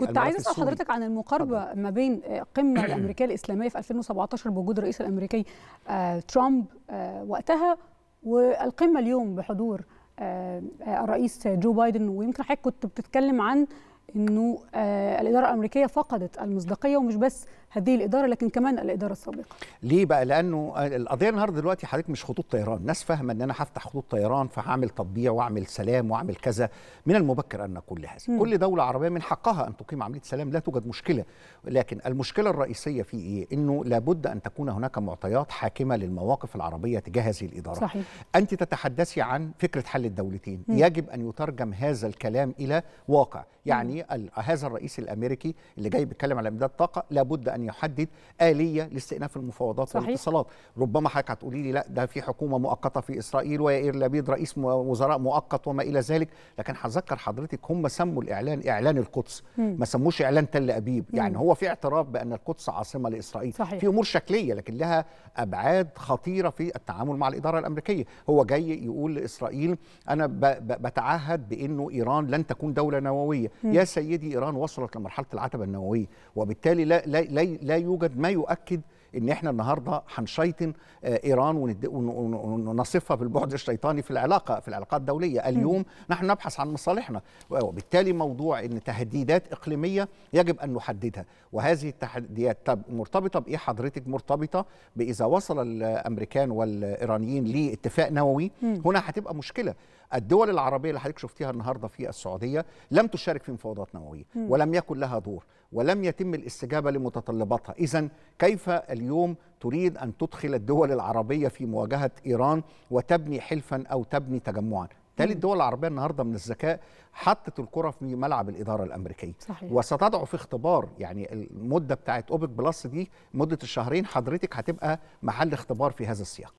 كنت عايزه اسال حضرتك عن المقاربه حضرتك. ما بين القمه آه، الامريكيه الاسلاميه في 2017 بوجود الرئيس الامريكي آه ترامب آه وقتها والقمه اليوم بحضور آه, آه، الرئيس جو بايدن ويمكن حضرتك كنت بتتكلم عن انه آه، الاداره الامريكيه فقدت المصداقيه ومش بس هذه الاداره لكن كمان الاداره السابقه. ليه بقى؟ لانه آه، القضيه النهارده دلوقتي حضرتك مش خطوط طيران، الناس فاهمه ان انا هفتح خطوط طيران فهعمل تطبيع واعمل سلام واعمل كذا، من المبكر ان كل هذا، كل دوله عربيه من حقها ان تقيم عمليه سلام لا توجد مشكله، لكن المشكله الرئيسيه في ايه؟ انه لابد ان تكون هناك معطيات حاكمه للمواقف العربيه تجاه هذه الاداره. صحيح. انت تتحدثي عن فكره حل الدولتين، مم. يجب ان يترجم هذا الكلام الى واقع، يعني هذا الرئيس الامريكي اللي جاي بيتكلم على امداد الطاقه لابد ان يحدد اليه لاستئناف المفاوضات صحيح. والاتصالات ربما حضرتك هتقولي لي لا ده في حكومه مؤقته في اسرائيل ويائر لبيد رئيس وزراء مؤقت وما الى ذلك لكن هذكر حضرتك هم سموا الاعلان اعلان القدس ما سموش اعلان تل ابيب يعني هو في اعتراف بان القدس عاصمه لاسرائيل صحيح. في امور شكليه لكن لها ابعاد خطيره في التعامل مع الاداره الامريكيه هو جاي يقول لاسرائيل انا بتعهد بانه ايران لن تكون دوله نوويه يا سيدي إيران وصلت لمرحلة العتبة النووية وبالتالي لا, لا, لا, لا يوجد ما يؤكد ان احنا النهارده هنشيطن آه، ايران ونصفها بالبعد الشيطاني في العلاقه في العلاقات الدوليه اليوم نحن نبحث عن مصالحنا وبالتالي موضوع ان تهديدات اقليميه يجب ان نحددها وهذه التحديات طب مرتبطه بايه حضرتك مرتبطه باذا وصل الامريكان والايرانيين لاتفاق نووي هنا هتبقى مشكله الدول العربيه اللي حضرتك شفتيها النهارده في السعوديه لم تشارك في مفاوضات نوويه ولم يكن لها دور ولم يتم الاستجابه لمتطلباتها اذا كيف اليوم اليوم تريد أن تدخل الدول العربية في مواجهة إيران وتبني حلفا أو تبني تجمعا تالي الدول العربيه النهارده من الذكاء حطت الكره في ملعب الاداره الامريكيه صحيح. وستضع في اختبار يعني المده بتاعت اوبك بلس دي مده الشهرين حضرتك هتبقى محل اختبار في هذا السياق